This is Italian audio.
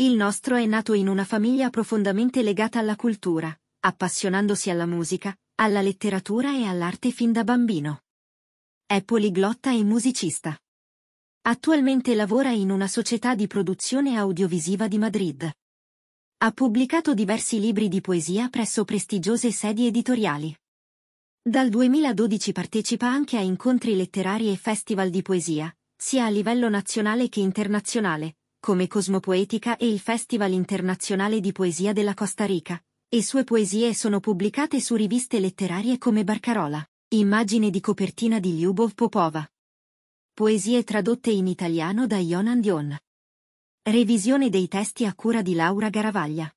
Il nostro è nato in una famiglia profondamente legata alla cultura, appassionandosi alla musica, alla letteratura e all'arte fin da bambino. È poliglotta e musicista. Attualmente lavora in una società di produzione audiovisiva di Madrid. Ha pubblicato diversi libri di poesia presso prestigiose sedi editoriali. Dal 2012 partecipa anche a incontri letterari e festival di poesia, sia a livello nazionale che internazionale, come Cosmopoetica e il Festival Internazionale di Poesia della Costa Rica, e sue poesie sono pubblicate su riviste letterarie come Barcarola, immagine di copertina di Lyubov Popova. Poesie tradotte in italiano da Ionan Dion. Revisione dei testi a cura di Laura Garavaglia.